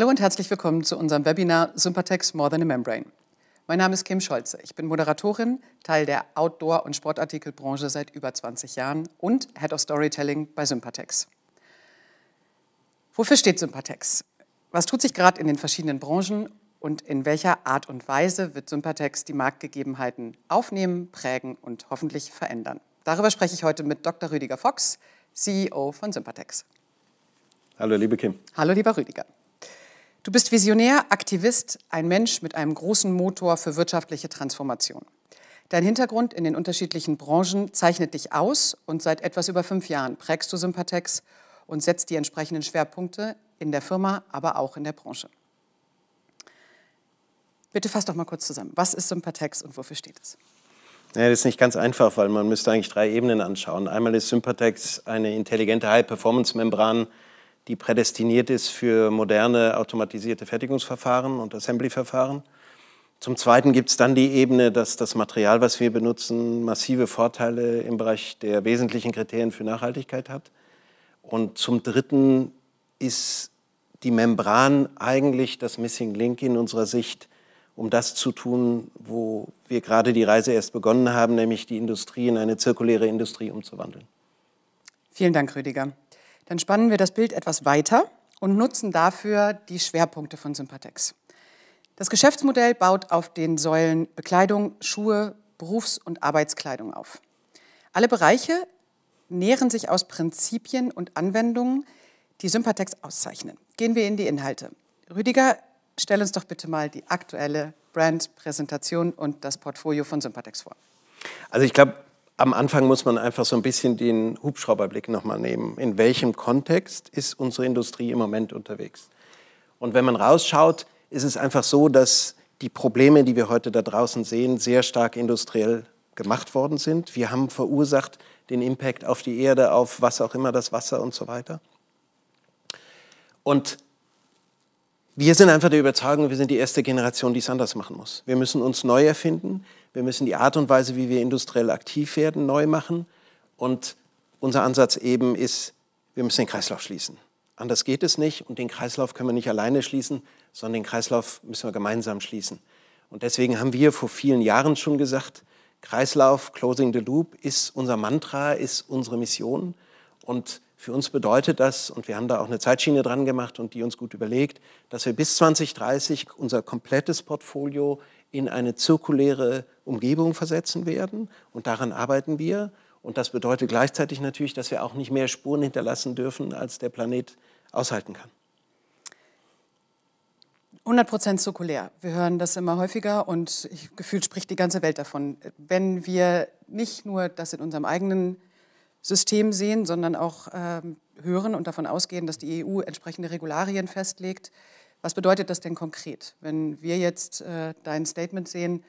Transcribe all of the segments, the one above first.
Hallo und herzlich willkommen zu unserem Webinar Sympatex More Than a Membrane. Mein Name ist Kim Scholze. Ich bin Moderatorin, Teil der Outdoor- und Sportartikelbranche seit über 20 Jahren und Head of Storytelling bei Sympatex. Wofür steht Sympatex? Was tut sich gerade in den verschiedenen Branchen und in welcher Art und Weise wird Sympatex die Marktgegebenheiten aufnehmen, prägen und hoffentlich verändern? Darüber spreche ich heute mit Dr. Rüdiger Fox, CEO von Sympatex. Hallo, liebe Kim. Hallo, lieber Rüdiger. Du bist Visionär, Aktivist, ein Mensch mit einem großen Motor für wirtschaftliche Transformation. Dein Hintergrund in den unterschiedlichen Branchen zeichnet dich aus und seit etwas über fünf Jahren prägst du Sympathex und setzt die entsprechenden Schwerpunkte in der Firma, aber auch in der Branche. Bitte fass doch mal kurz zusammen. Was ist Sympathex und wofür steht es? Ja, das ist nicht ganz einfach, weil man müsste eigentlich drei Ebenen anschauen. Einmal ist Sympathex eine intelligente High-Performance-Membran, die prädestiniert ist für moderne automatisierte Fertigungsverfahren und Assembly-Verfahren. Zum Zweiten gibt es dann die Ebene, dass das Material, was wir benutzen, massive Vorteile im Bereich der wesentlichen Kriterien für Nachhaltigkeit hat. Und zum Dritten ist die Membran eigentlich das Missing Link in unserer Sicht, um das zu tun, wo wir gerade die Reise erst begonnen haben, nämlich die Industrie in eine zirkuläre Industrie umzuwandeln. Vielen Dank, Rüdiger. Dann spannen wir das Bild etwas weiter und nutzen dafür die Schwerpunkte von Sympatex. Das Geschäftsmodell baut auf den Säulen Bekleidung, Schuhe, Berufs- und Arbeitskleidung auf. Alle Bereiche nähren sich aus Prinzipien und Anwendungen, die Sympatex auszeichnen. Gehen wir in die Inhalte. Rüdiger, stell uns doch bitte mal die aktuelle Brandpräsentation und das Portfolio von Sympatex vor. Also ich glaube, am Anfang muss man einfach so ein bisschen den Hubschrauberblick nochmal nehmen. In welchem Kontext ist unsere Industrie im Moment unterwegs? Und wenn man rausschaut, ist es einfach so, dass die Probleme, die wir heute da draußen sehen, sehr stark industriell gemacht worden sind. Wir haben verursacht den Impact auf die Erde, auf was auch immer, das Wasser und so weiter. Und wir sind einfach der Überzeugung, wir sind die erste Generation, die es anders machen muss. Wir müssen uns neu erfinden. Wir müssen die Art und Weise, wie wir industriell aktiv werden, neu machen. Und unser Ansatz eben ist, wir müssen den Kreislauf schließen. Anders geht es nicht und den Kreislauf können wir nicht alleine schließen, sondern den Kreislauf müssen wir gemeinsam schließen. Und deswegen haben wir vor vielen Jahren schon gesagt, Kreislauf, Closing the Loop ist unser Mantra, ist unsere Mission. Und für uns bedeutet das, und wir haben da auch eine Zeitschiene dran gemacht und die uns gut überlegt, dass wir bis 2030 unser komplettes Portfolio in eine zirkuläre Umgebung versetzen werden. Und daran arbeiten wir. Und das bedeutet gleichzeitig natürlich, dass wir auch nicht mehr Spuren hinterlassen dürfen, als der Planet aushalten kann. 100% Prozent zirkulär. Wir hören das immer häufiger und ich, gefühlt spricht die ganze Welt davon. Wenn wir nicht nur das in unserem eigenen System sehen, sondern auch ähm, hören und davon ausgehen, dass die EU entsprechende Regularien festlegt, was bedeutet das denn konkret, wenn wir jetzt äh, dein Statement sehen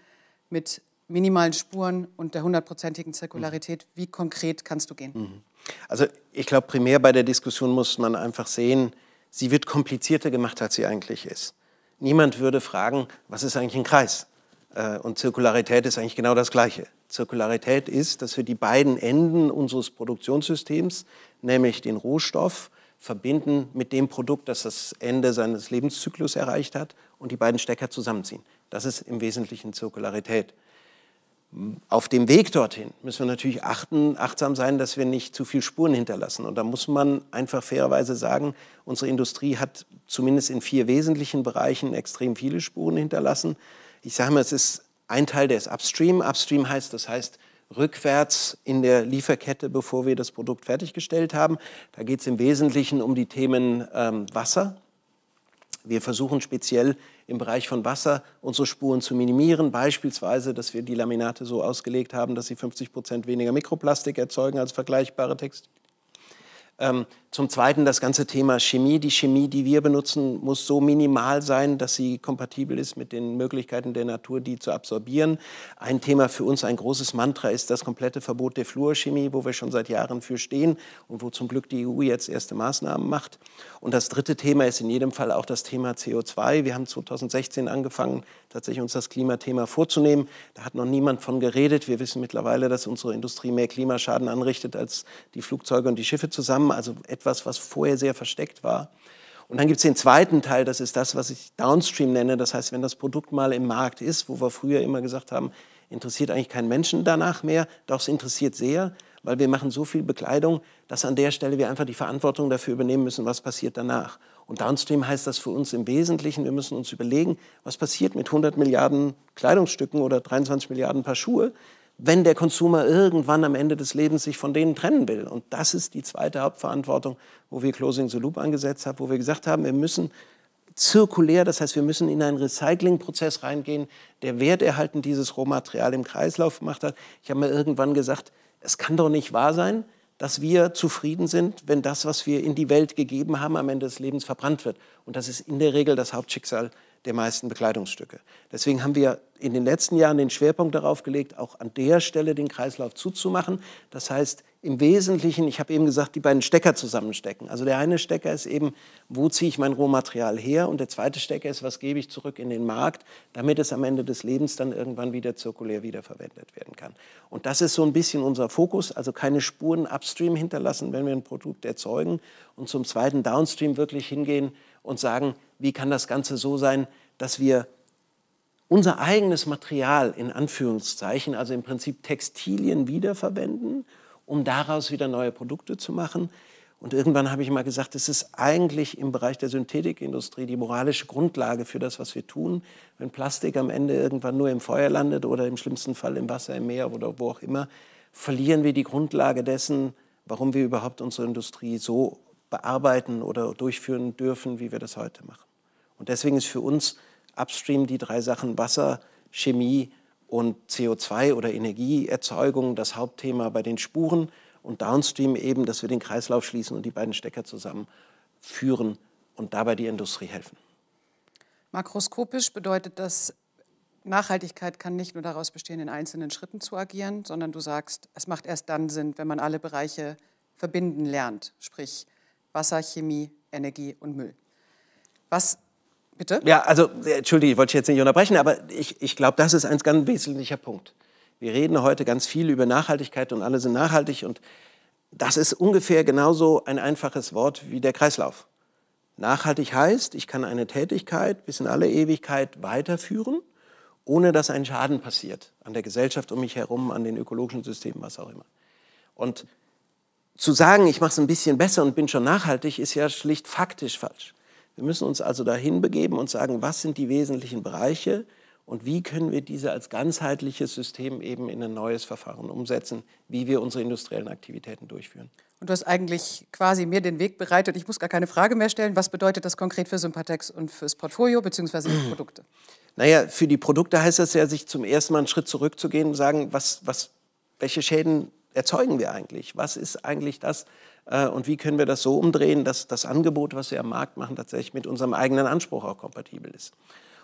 mit minimalen Spuren und der hundertprozentigen Zirkularität? Wie konkret kannst du gehen? Mhm. Also ich glaube, primär bei der Diskussion muss man einfach sehen, sie wird komplizierter gemacht, als sie eigentlich ist. Niemand würde fragen, was ist eigentlich ein Kreis? Äh, und Zirkularität ist eigentlich genau das Gleiche. Zirkularität ist, dass wir die beiden Enden unseres Produktionssystems, nämlich den Rohstoff verbinden mit dem Produkt, das das Ende seines Lebenszyklus erreicht hat und die beiden Stecker zusammenziehen. Das ist im Wesentlichen Zirkularität. Auf dem Weg dorthin müssen wir natürlich achten, achtsam sein, dass wir nicht zu viel Spuren hinterlassen. Und da muss man einfach fairerweise sagen, unsere Industrie hat zumindest in vier wesentlichen Bereichen extrem viele Spuren hinterlassen. Ich sage mal, es ist ein Teil, der ist Upstream. Upstream heißt, das heißt, rückwärts in der Lieferkette, bevor wir das Produkt fertiggestellt haben. Da geht es im Wesentlichen um die Themen ähm, Wasser. Wir versuchen speziell im Bereich von Wasser unsere Spuren zu minimieren, beispielsweise, dass wir die Laminate so ausgelegt haben, dass sie 50 Prozent weniger Mikroplastik erzeugen als vergleichbare Textilien. Ähm, zum Zweiten das ganze Thema Chemie. Die Chemie, die wir benutzen, muss so minimal sein, dass sie kompatibel ist mit den Möglichkeiten der Natur, die zu absorbieren. Ein Thema für uns, ein großes Mantra ist das komplette Verbot der Fluorchemie, wo wir schon seit Jahren für stehen und wo zum Glück die EU jetzt erste Maßnahmen macht. Und das dritte Thema ist in jedem Fall auch das Thema CO2. Wir haben 2016 angefangen, tatsächlich uns das Klimathema vorzunehmen. Da hat noch niemand von geredet. Wir wissen mittlerweile, dass unsere Industrie mehr Klimaschaden anrichtet als die Flugzeuge und die Schiffe zusammen. Also etwas, was vorher sehr versteckt war. Und dann gibt es den zweiten Teil, das ist das, was ich Downstream nenne. Das heißt, wenn das Produkt mal im Markt ist, wo wir früher immer gesagt haben, interessiert eigentlich keinen Menschen danach mehr, doch es interessiert sehr, weil wir machen so viel Bekleidung, dass an der Stelle wir einfach die Verantwortung dafür übernehmen müssen, was passiert danach. Und Downstream heißt das für uns im Wesentlichen, wir müssen uns überlegen, was passiert mit 100 Milliarden Kleidungsstücken oder 23 Milliarden Paar Schuhe, wenn der Konsumer irgendwann am Ende des Lebens sich von denen trennen will. Und das ist die zweite Hauptverantwortung, wo wir Closing the Loop angesetzt haben, wo wir gesagt haben, wir müssen zirkulär, das heißt, wir müssen in einen Recyclingprozess reingehen, der Wert erhalten dieses Rohmaterial im Kreislauf gemacht hat. Ich habe mir irgendwann gesagt, es kann doch nicht wahr sein, dass wir zufrieden sind, wenn das, was wir in die Welt gegeben haben, am Ende des Lebens verbrannt wird. Und das ist in der Regel das Hauptschicksal der meisten Bekleidungsstücke. Deswegen haben wir in den letzten Jahren den Schwerpunkt darauf gelegt, auch an der Stelle den Kreislauf zuzumachen. Das heißt, im Wesentlichen, ich habe eben gesagt, die beiden Stecker zusammenstecken. Also der eine Stecker ist eben, wo ziehe ich mein Rohmaterial her? Und der zweite Stecker ist, was gebe ich zurück in den Markt, damit es am Ende des Lebens dann irgendwann wieder zirkulär wiederverwendet werden kann. Und das ist so ein bisschen unser Fokus, also keine Spuren upstream hinterlassen, wenn wir ein Produkt erzeugen und zum zweiten downstream wirklich hingehen, und sagen, wie kann das Ganze so sein, dass wir unser eigenes Material in Anführungszeichen, also im Prinzip Textilien wiederverwenden, um daraus wieder neue Produkte zu machen. Und irgendwann habe ich mal gesagt, es ist eigentlich im Bereich der Synthetikindustrie die moralische Grundlage für das, was wir tun. Wenn Plastik am Ende irgendwann nur im Feuer landet oder im schlimmsten Fall im Wasser, im Meer oder wo auch immer, verlieren wir die Grundlage dessen, warum wir überhaupt unsere Industrie so bearbeiten oder durchführen dürfen, wie wir das heute machen. Und deswegen ist für uns upstream die drei Sachen Wasser, Chemie und CO2 oder Energieerzeugung das Hauptthema bei den Spuren und downstream eben, dass wir den Kreislauf schließen und die beiden Stecker zusammenführen und dabei die Industrie helfen. Makroskopisch bedeutet das, Nachhaltigkeit kann nicht nur daraus bestehen, in einzelnen Schritten zu agieren, sondern du sagst, es macht erst dann Sinn, wenn man alle Bereiche verbinden lernt, sprich Wasser, Chemie, Energie und Müll. Was bitte? Ja, also äh, entschuldige, ich wollte jetzt nicht unterbrechen, aber ich, ich glaube, das ist ein ganz wesentlicher Punkt. Wir reden heute ganz viel über Nachhaltigkeit und alle sind nachhaltig und das ist ungefähr genauso ein einfaches Wort wie der Kreislauf. Nachhaltig heißt, ich kann eine Tätigkeit bis in alle Ewigkeit weiterführen, ohne dass ein Schaden passiert an der Gesellschaft um mich herum, an den ökologischen Systemen, was auch immer. Und zu sagen, ich mache es ein bisschen besser und bin schon nachhaltig, ist ja schlicht faktisch falsch. Wir müssen uns also dahin begeben und sagen, was sind die wesentlichen Bereiche und wie können wir diese als ganzheitliches System eben in ein neues Verfahren umsetzen, wie wir unsere industriellen Aktivitäten durchführen. Und du hast eigentlich quasi mir den Weg bereitet. Ich muss gar keine Frage mehr stellen. Was bedeutet das konkret für Sympatex und fürs Portfolio bzw. die Produkte? Naja, für die Produkte heißt das ja, sich zum ersten Mal einen Schritt zurückzugehen und sagen, was, was, welche Schäden erzeugen wir eigentlich? Was ist eigentlich das? Äh, und wie können wir das so umdrehen, dass das Angebot, was wir am Markt machen, tatsächlich mit unserem eigenen Anspruch auch kompatibel ist?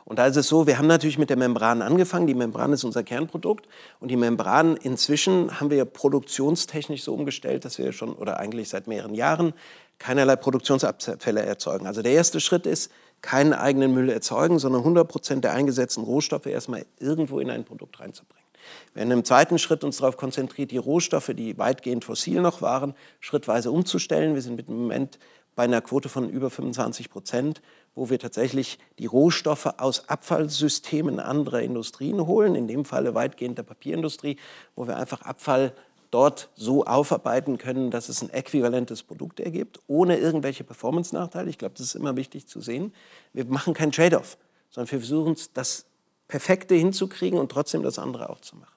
Und da ist es so, wir haben natürlich mit der Membran angefangen. Die Membran ist unser Kernprodukt. Und die Membran inzwischen haben wir produktionstechnisch so umgestellt, dass wir schon oder eigentlich seit mehreren Jahren keinerlei Produktionsabfälle erzeugen. Also der erste Schritt ist, keinen eigenen Müll erzeugen, sondern 100 Prozent der eingesetzten Rohstoffe erstmal irgendwo in ein Produkt reinzubringen. Wir werden im zweiten Schritt uns darauf konzentriert, die Rohstoffe, die weitgehend fossil noch waren, schrittweise umzustellen. Wir sind mit dem Moment bei einer Quote von über 25 Prozent, wo wir tatsächlich die Rohstoffe aus Abfallsystemen anderer Industrien holen, in dem Falle weitgehend der Papierindustrie, wo wir einfach Abfall dort so aufarbeiten können, dass es ein äquivalentes Produkt ergibt, ohne irgendwelche Performance-Nachteile. Ich glaube, das ist immer wichtig zu sehen. Wir machen keinen Trade-off, sondern wir versuchen, das perfekte hinzukriegen und trotzdem das andere auch zu machen.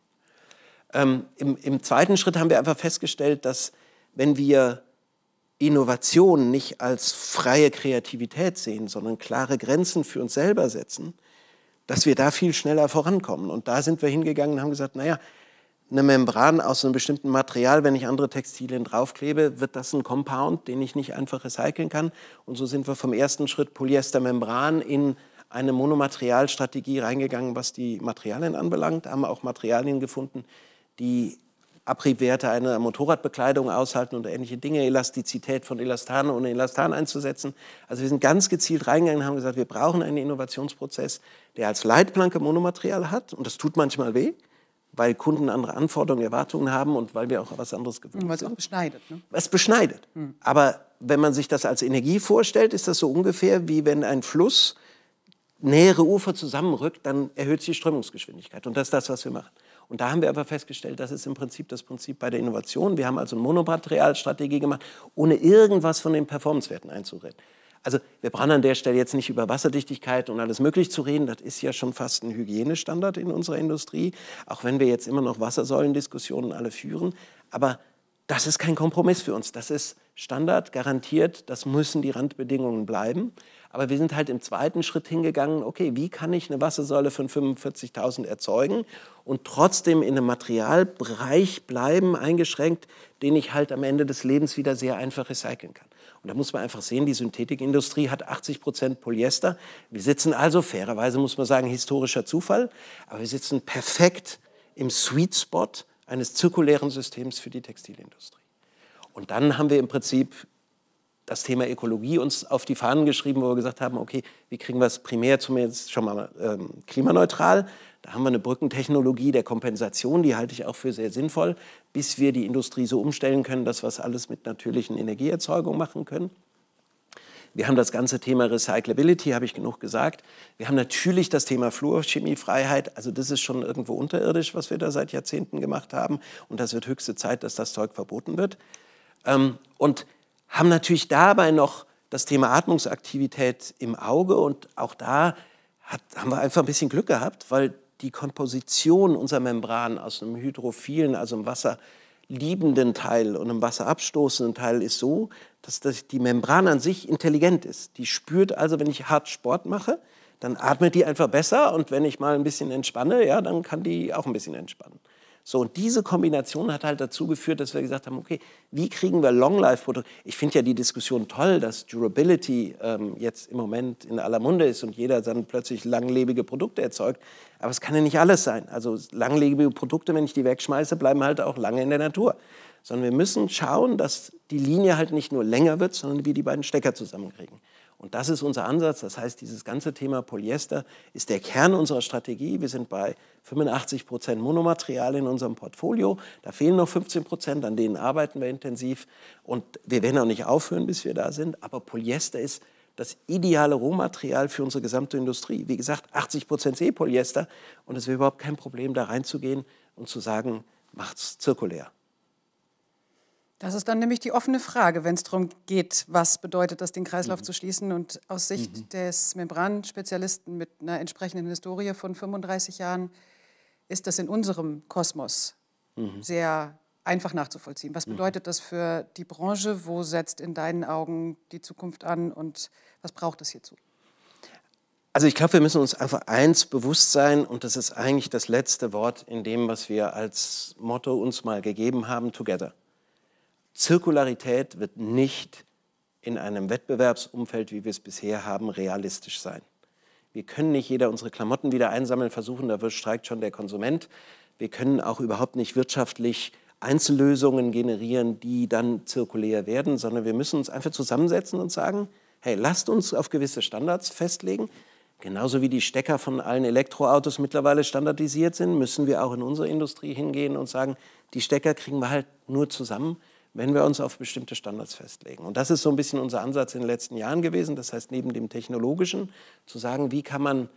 Ähm, im, Im zweiten Schritt haben wir einfach festgestellt, dass wenn wir Innovation nicht als freie Kreativität sehen, sondern klare Grenzen für uns selber setzen, dass wir da viel schneller vorankommen. Und da sind wir hingegangen und haben gesagt, naja, eine Membran aus einem bestimmten Material, wenn ich andere Textilien draufklebe, wird das ein Compound, den ich nicht einfach recyceln kann. Und so sind wir vom ersten Schritt Polyestermembran in eine Monomaterialstrategie reingegangen, was die Materialien anbelangt, haben auch Materialien gefunden, die Abriebwerte einer Motorradbekleidung aushalten und ähnliche Dinge, Elastizität von Elastan ohne Elastan einzusetzen. Also wir sind ganz gezielt reingegangen und haben gesagt, wir brauchen einen Innovationsprozess, der als Leitplanke Monomaterial hat und das tut manchmal weh, weil Kunden andere Anforderungen, Erwartungen haben und weil wir auch was anderes gewöhnt sind. Weil es auch beschneidet. Ne? Es beschneidet. Hm. Aber wenn man sich das als Energie vorstellt, ist das so ungefähr wie wenn ein Fluss nähere Ufer zusammenrückt, dann erhöht sich die Strömungsgeschwindigkeit. Und das ist das, was wir machen. Und da haben wir aber festgestellt, das ist im Prinzip das Prinzip bei der Innovation. Wir haben also eine Monomaterialstrategie gemacht, ohne irgendwas von den Performancewerten einzureden. Also wir brauchen an der Stelle jetzt nicht über Wasserdichtigkeit und alles Mögliche zu reden. Das ist ja schon fast ein Hygienestandard in unserer Industrie, auch wenn wir jetzt immer noch Wassersäulendiskussionen alle führen. Aber das ist kein Kompromiss für uns. Das ist Standard, garantiert. Das müssen die Randbedingungen bleiben. Aber wir sind halt im zweiten Schritt hingegangen, okay, wie kann ich eine Wassersäule von 45.000 erzeugen und trotzdem in einem Materialbereich bleiben, eingeschränkt, den ich halt am Ende des Lebens wieder sehr einfach recyceln kann. Und da muss man einfach sehen, die Synthetikindustrie hat 80 Prozent Polyester. Wir sitzen also, fairerweise muss man sagen, historischer Zufall, aber wir sitzen perfekt im Sweet Spot eines zirkulären Systems für die Textilindustrie. Und dann haben wir im Prinzip das Thema Ökologie uns auf die Fahnen geschrieben, wo wir gesagt haben, okay, wie kriegen wir es primär zumindest schon mal ähm, klimaneutral? Da haben wir eine Brückentechnologie der Kompensation, die halte ich auch für sehr sinnvoll, bis wir die Industrie so umstellen können, dass wir es alles mit natürlichen Energieerzeugung machen können. Wir haben das ganze Thema Recyclability, habe ich genug gesagt. Wir haben natürlich das Thema Fluorchemiefreiheit. Also das ist schon irgendwo unterirdisch, was wir da seit Jahrzehnten gemacht haben. Und das wird höchste Zeit, dass das Zeug verboten wird. Ähm, und haben natürlich dabei noch das Thema Atmungsaktivität im Auge und auch da hat, haben wir einfach ein bisschen Glück gehabt, weil die Komposition unserer Membran aus einem hydrophilen, also im Wasser liebenden Teil und im Wasser abstoßenden Teil ist so, dass das, die Membran an sich intelligent ist. Die spürt also, wenn ich hart Sport mache, dann atmet die einfach besser und wenn ich mal ein bisschen entspanne, ja, dann kann die auch ein bisschen entspannen. So, und diese Kombination hat halt dazu geführt, dass wir gesagt haben, okay, wie kriegen wir Long-Life-Produkte? Ich finde ja die Diskussion toll, dass Durability ähm, jetzt im Moment in aller Munde ist und jeder dann plötzlich langlebige Produkte erzeugt. Aber es kann ja nicht alles sein. Also langlebige Produkte, wenn ich die wegschmeiße, bleiben halt auch lange in der Natur. Sondern wir müssen schauen, dass die Linie halt nicht nur länger wird, sondern wir die beiden Stecker zusammenkriegen. Und das ist unser Ansatz. Das heißt, dieses ganze Thema Polyester ist der Kern unserer Strategie. Wir sind bei 85 Prozent Monomaterial in unserem Portfolio. Da fehlen noch 15 Prozent, an denen arbeiten wir intensiv. Und wir werden auch nicht aufhören, bis wir da sind. Aber Polyester ist das ideale Rohmaterial für unsere gesamte Industrie. Wie gesagt, 80 Prozent Seepolyester. Und es wäre überhaupt kein Problem, da reinzugehen und zu sagen, macht's zirkulär. Das ist dann nämlich die offene Frage, wenn es darum geht, was bedeutet das, den Kreislauf mhm. zu schließen. Und aus Sicht mhm. des Membranspezialisten mit einer entsprechenden Historie von 35 Jahren ist das in unserem Kosmos mhm. sehr einfach nachzuvollziehen. Was mhm. bedeutet das für die Branche? Wo setzt in deinen Augen die Zukunft an und was braucht es hierzu? Also ich glaube, wir müssen uns einfach eins bewusst sein und das ist eigentlich das letzte Wort in dem, was wir als Motto uns mal gegeben haben, Together. Zirkularität wird nicht in einem Wettbewerbsumfeld, wie wir es bisher haben, realistisch sein. Wir können nicht jeder unsere Klamotten wieder einsammeln versuchen, da streikt schon der Konsument. Wir können auch überhaupt nicht wirtschaftlich Einzellösungen generieren, die dann zirkulär werden, sondern wir müssen uns einfach zusammensetzen und sagen, hey, lasst uns auf gewisse Standards festlegen. Genauso wie die Stecker von allen Elektroautos mittlerweile standardisiert sind, müssen wir auch in unsere Industrie hingehen und sagen, die Stecker kriegen wir halt nur zusammen wenn wir uns auf bestimmte Standards festlegen. Und das ist so ein bisschen unser Ansatz in den letzten Jahren gewesen. Das heißt, neben dem technologischen zu sagen, wie kann man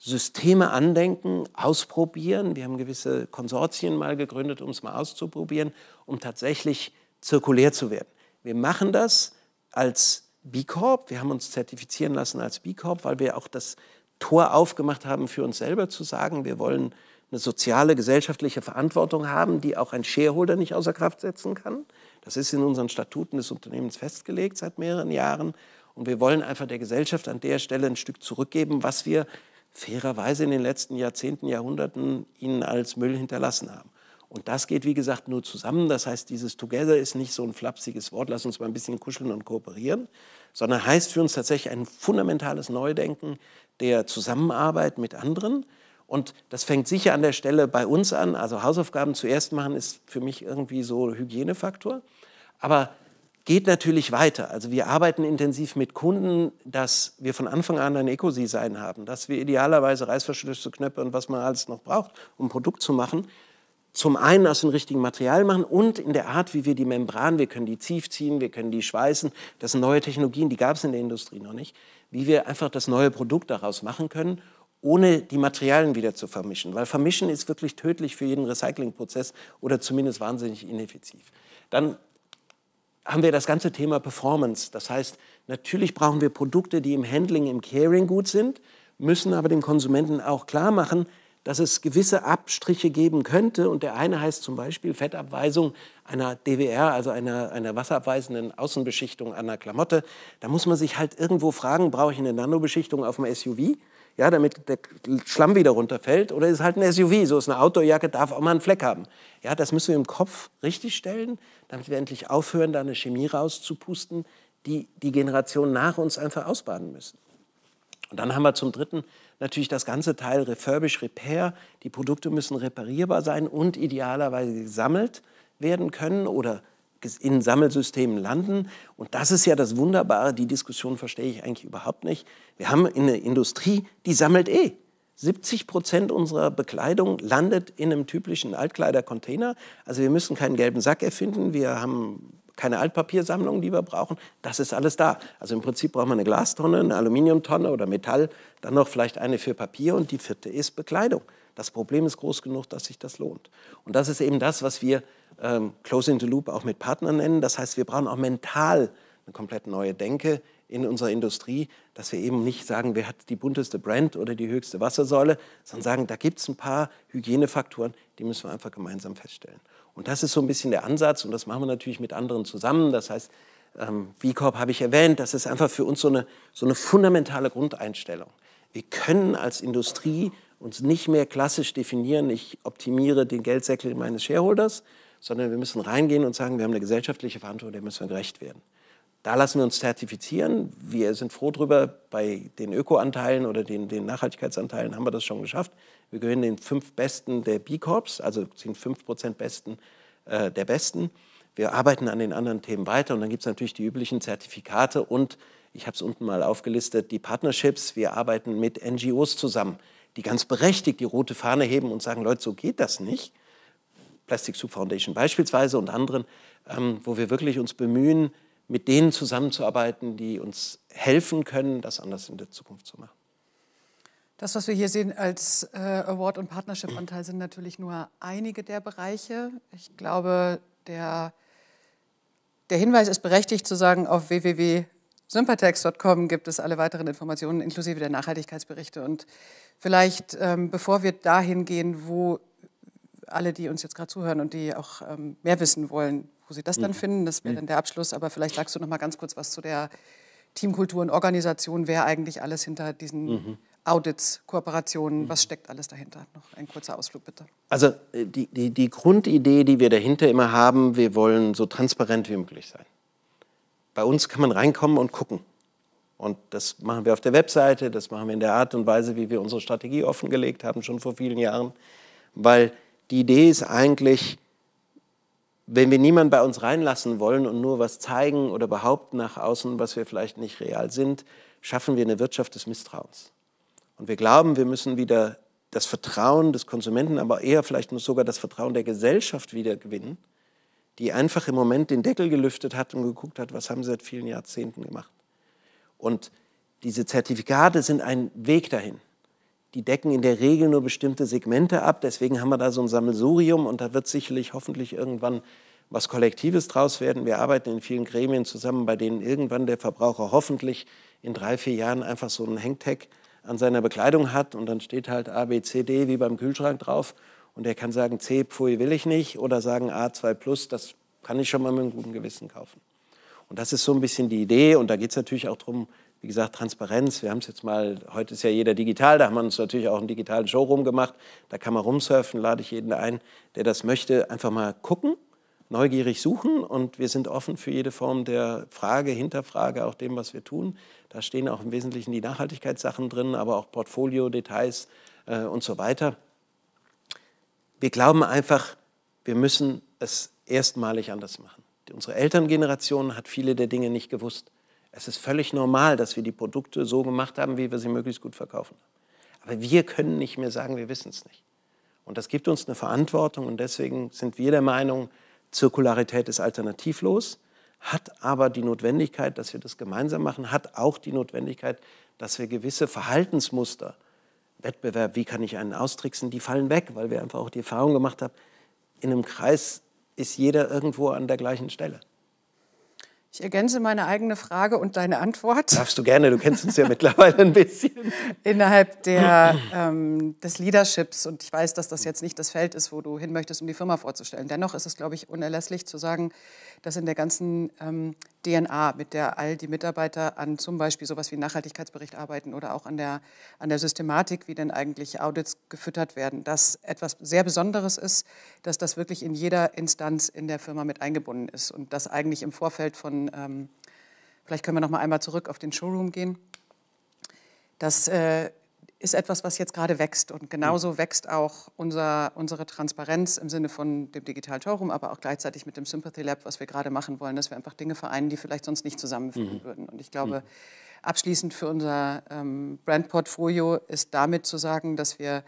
Systeme andenken, ausprobieren. Wir haben gewisse Konsortien mal gegründet, um es mal auszuprobieren, um tatsächlich zirkulär zu werden. Wir machen das als B Corp. Wir haben uns zertifizieren lassen als B Corp, weil wir auch das Tor aufgemacht haben, für uns selber zu sagen, wir wollen eine soziale, gesellschaftliche Verantwortung haben, die auch ein Shareholder nicht außer Kraft setzen kann. Das ist in unseren Statuten des Unternehmens festgelegt seit mehreren Jahren. Und wir wollen einfach der Gesellschaft an der Stelle ein Stück zurückgeben, was wir fairerweise in den letzten Jahrzehnten, Jahrhunderten ihnen als Müll hinterlassen haben. Und das geht, wie gesagt, nur zusammen. Das heißt, dieses Together ist nicht so ein flapsiges Wort, lass uns mal ein bisschen kuscheln und kooperieren, sondern heißt für uns tatsächlich ein fundamentales Neudenken der Zusammenarbeit mit anderen. Und das fängt sicher an der Stelle bei uns an. Also Hausaufgaben zuerst machen ist für mich irgendwie so Hygienefaktor. Aber geht natürlich weiter. Also wir arbeiten intensiv mit Kunden, dass wir von Anfang an ein Ecodesign haben, dass wir idealerweise reißverschlüsselte Knöpfe und was man alles noch braucht, um ein Produkt zu machen, zum einen aus dem richtigen Material machen und in der Art, wie wir die Membran, wir können die tief ziehen, wir können die schweißen, das sind neue Technologien, die gab es in der Industrie noch nicht, wie wir einfach das neue Produkt daraus machen können, ohne die Materialien wieder zu vermischen. Weil vermischen ist wirklich tödlich für jeden Recyclingprozess oder zumindest wahnsinnig ineffizient. Dann haben wir das ganze Thema Performance. Das heißt, natürlich brauchen wir Produkte, die im Handling, im Caring gut sind, müssen aber den Konsumenten auch klar machen, dass es gewisse Abstriche geben könnte. Und der eine heißt zum Beispiel Fettabweisung einer DWR, also einer, einer wasserabweisenden Außenbeschichtung an einer Klamotte. Da muss man sich halt irgendwo fragen, brauche ich eine Nanobeschichtung auf dem SUV ja, damit der Schlamm wieder runterfällt. Oder ist halt ein SUV, so ist eine Outdoorjacke, darf auch mal einen Fleck haben. Ja, das müssen wir im Kopf richtig stellen, damit wir endlich aufhören, da eine Chemie rauszupusten, die die Generation nach uns einfach ausbaden müssen. Und dann haben wir zum Dritten natürlich das ganze Teil Refurbish, Repair. Die Produkte müssen reparierbar sein und idealerweise gesammelt werden können oder in Sammelsystemen landen. Und das ist ja das Wunderbare, die Diskussion verstehe ich eigentlich überhaupt nicht. Wir haben eine Industrie, die sammelt eh. 70 Prozent unserer Bekleidung landet in einem typischen Altkleidercontainer. Also wir müssen keinen gelben Sack erfinden. Wir haben keine Altpapiersammlung, die wir brauchen. Das ist alles da. Also im Prinzip braucht man eine Glastonne, eine Aluminiumtonne oder Metall, dann noch vielleicht eine für Papier und die vierte ist Bekleidung. Das Problem ist groß genug, dass sich das lohnt. Und das ist eben das, was wir ähm, Closing the Loop auch mit Partnern nennen. Das heißt, wir brauchen auch mental eine komplett neue Denke in unserer Industrie, dass wir eben nicht sagen, wer hat die bunteste Brand oder die höchste Wassersäule, sondern sagen, da gibt es ein paar Hygienefaktoren, die müssen wir einfach gemeinsam feststellen. Und das ist so ein bisschen der Ansatz und das machen wir natürlich mit anderen zusammen. Das heißt, ähm, corp habe ich erwähnt, das ist einfach für uns so eine, so eine fundamentale Grundeinstellung. Wir können als Industrie uns nicht mehr klassisch definieren, ich optimiere den Geldsäckel meines Shareholders, sondern wir müssen reingehen und sagen, wir haben eine gesellschaftliche Verantwortung, der müssen wir gerecht werden. Da lassen wir uns zertifizieren. Wir sind froh drüber, bei den Ökoanteilen oder den, den Nachhaltigkeitsanteilen haben wir das schon geschafft. Wir gehören den fünf Besten der B-Corps, also sind fünf Prozent Besten äh, der Besten. Wir arbeiten an den anderen Themen weiter und dann gibt es natürlich die üblichen Zertifikate und ich habe es unten mal aufgelistet, die Partnerships. Wir arbeiten mit NGOs zusammen, die ganz berechtigt die rote Fahne heben und sagen, Leute, so geht das nicht. Plastic Soup Foundation beispielsweise und anderen, ähm, wo wir wirklich uns bemühen, mit denen zusammenzuarbeiten, die uns helfen können, das anders in der Zukunft zu machen. Das, was wir hier sehen als äh, Award- und Partnership-Anteil, sind natürlich nur einige der Bereiche. Ich glaube, der, der Hinweis ist berechtigt zu sagen, auf www.sympatex.com gibt es alle weiteren Informationen inklusive der Nachhaltigkeitsberichte. Und vielleicht, ähm, bevor wir dahin gehen, wo alle, die uns jetzt gerade zuhören und die auch ähm, mehr wissen wollen, wo sie das dann mhm. finden. Das wäre mhm. dann der Abschluss. Aber vielleicht sagst du noch mal ganz kurz was zu der Teamkultur und Organisation. Wer eigentlich alles hinter diesen mhm. Audits, Kooperationen, was mhm. steckt alles dahinter? Noch ein kurzer Ausflug bitte. Also äh, die, die, die Grundidee, die wir dahinter immer haben, wir wollen so transparent wie möglich sein. Bei uns kann man reinkommen und gucken. Und das machen wir auf der Webseite, das machen wir in der Art und Weise, wie wir unsere Strategie offengelegt haben, schon vor vielen Jahren. Weil die Idee ist eigentlich, wenn wir niemanden bei uns reinlassen wollen und nur was zeigen oder behaupten nach außen, was wir vielleicht nicht real sind, schaffen wir eine Wirtschaft des Misstrauens. Und wir glauben, wir müssen wieder das Vertrauen des Konsumenten, aber eher vielleicht muss sogar das Vertrauen der Gesellschaft wieder gewinnen, die einfach im Moment den Deckel gelüftet hat und geguckt hat, was haben sie seit vielen Jahrzehnten gemacht. Und diese Zertifikate sind ein Weg dahin. Die decken in der Regel nur bestimmte Segmente ab. Deswegen haben wir da so ein Sammelsurium und da wird sicherlich hoffentlich irgendwann was Kollektives draus werden. Wir arbeiten in vielen Gremien zusammen, bei denen irgendwann der Verbraucher hoffentlich in drei, vier Jahren einfach so einen Hangtag an seiner Bekleidung hat und dann steht halt A, B, C, D wie beim Kühlschrank drauf und er kann sagen C, Pfui will ich nicht oder sagen A2 Plus, das kann ich schon mal mit einem guten Gewissen kaufen. Und das ist so ein bisschen die Idee und da geht es natürlich auch darum, wie gesagt, Transparenz. Wir haben es jetzt mal, heute ist ja jeder digital, da haben wir uns natürlich auch einen digitalen Showroom gemacht. Da kann man rumsurfen, lade ich jeden ein, der das möchte, einfach mal gucken, neugierig suchen und wir sind offen für jede Form der Frage, Hinterfrage, auch dem, was wir tun. Da stehen auch im Wesentlichen die Nachhaltigkeitssachen drin, aber auch Portfolio-Details äh, und so weiter. Wir glauben einfach, wir müssen es erstmalig anders machen. Unsere Elterngeneration hat viele der Dinge nicht gewusst. Es ist völlig normal, dass wir die Produkte so gemacht haben, wie wir sie möglichst gut verkaufen. Aber wir können nicht mehr sagen, wir wissen es nicht. Und das gibt uns eine Verantwortung und deswegen sind wir der Meinung, Zirkularität ist alternativlos, hat aber die Notwendigkeit, dass wir das gemeinsam machen, hat auch die Notwendigkeit, dass wir gewisse Verhaltensmuster, Wettbewerb, wie kann ich einen austricksen, die fallen weg, weil wir einfach auch die Erfahrung gemacht haben, in einem Kreis ist jeder irgendwo an der gleichen Stelle. Ich ergänze meine eigene Frage und deine Antwort. Darfst du gerne, du kennst uns ja mittlerweile ein bisschen. Innerhalb der, ähm, des Leaderships, und ich weiß, dass das jetzt nicht das Feld ist, wo du hin möchtest, um die Firma vorzustellen. Dennoch ist es, glaube ich, unerlässlich zu sagen, dass in der ganzen ähm, DNA, mit der all die Mitarbeiter an zum Beispiel sowas wie Nachhaltigkeitsbericht arbeiten oder auch an der, an der Systematik, wie denn eigentlich Audits gefüttert werden, dass etwas sehr Besonderes ist, dass das wirklich in jeder Instanz in der Firma mit eingebunden ist und das eigentlich im Vorfeld von, ähm, vielleicht können wir noch mal einmal zurück auf den Showroom gehen, dass äh, ist etwas, was jetzt gerade wächst. Und genauso wächst auch unser, unsere Transparenz im Sinne von dem Digital Torum, aber auch gleichzeitig mit dem Sympathy Lab, was wir gerade machen wollen, dass wir einfach Dinge vereinen, die vielleicht sonst nicht zusammenfinden mhm. würden. Und ich glaube, mhm. abschließend für unser ähm, Brandportfolio ist damit zu sagen, dass wir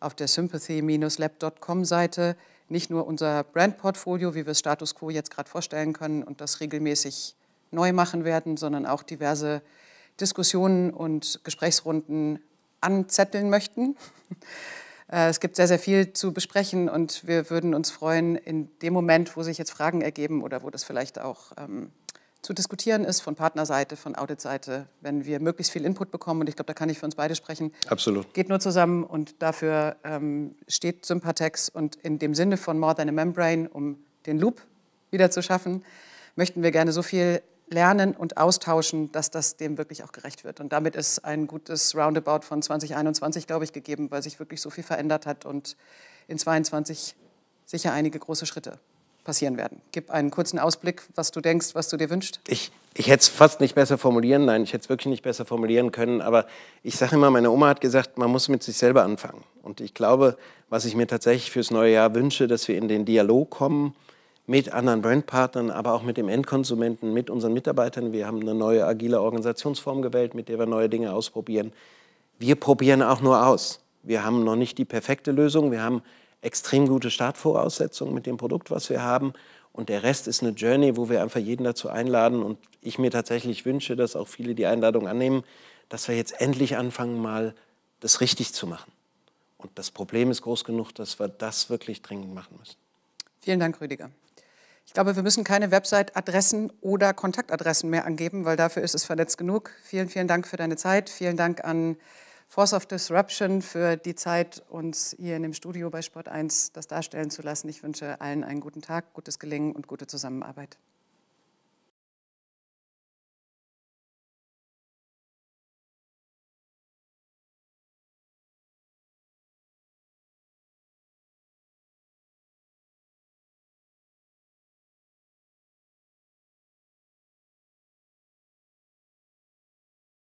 auf der sympathy-lab.com-Seite nicht nur unser Brandportfolio, wie wir es Status Quo jetzt gerade vorstellen können und das regelmäßig neu machen werden, sondern auch diverse Diskussionen und Gesprächsrunden anzetteln möchten. Äh, es gibt sehr, sehr viel zu besprechen und wir würden uns freuen, in dem Moment, wo sich jetzt Fragen ergeben oder wo das vielleicht auch ähm, zu diskutieren ist von Partnerseite, von Auditseite, wenn wir möglichst viel Input bekommen. Und ich glaube, da kann ich für uns beide sprechen. Absolut. Geht nur zusammen und dafür ähm, steht Sympatex. Und in dem Sinne von More Than a Membrane, um den Loop wieder zu schaffen, möchten wir gerne so viel lernen und austauschen, dass das dem wirklich auch gerecht wird. Und damit ist ein gutes Roundabout von 2021, glaube ich, gegeben, weil sich wirklich so viel verändert hat und in 2022 sicher einige große Schritte passieren werden. Gib einen kurzen Ausblick, was du denkst, was du dir wünschst. Ich, ich hätte es fast nicht besser formulieren, nein, ich hätte es wirklich nicht besser formulieren können, aber ich sage immer, meine Oma hat gesagt, man muss mit sich selber anfangen. Und ich glaube, was ich mir tatsächlich fürs neue Jahr wünsche, dass wir in den Dialog kommen, mit anderen Brandpartnern, aber auch mit dem Endkonsumenten, mit unseren Mitarbeitern. Wir haben eine neue agile Organisationsform gewählt, mit der wir neue Dinge ausprobieren. Wir probieren auch nur aus. Wir haben noch nicht die perfekte Lösung. Wir haben extrem gute Startvoraussetzungen mit dem Produkt, was wir haben. Und der Rest ist eine Journey, wo wir einfach jeden dazu einladen. Und ich mir tatsächlich wünsche, dass auch viele die Einladung annehmen, dass wir jetzt endlich anfangen, mal das richtig zu machen. Und das Problem ist groß genug, dass wir das wirklich dringend machen müssen. Vielen Dank, Rüdiger. Ich glaube, wir müssen keine Website-Adressen oder Kontaktadressen mehr angeben, weil dafür ist es vernetzt genug. Vielen, vielen Dank für deine Zeit. Vielen Dank an Force of Disruption für die Zeit, uns hier in dem Studio bei Sport 1 das darstellen zu lassen. Ich wünsche allen einen guten Tag, gutes Gelingen und gute Zusammenarbeit.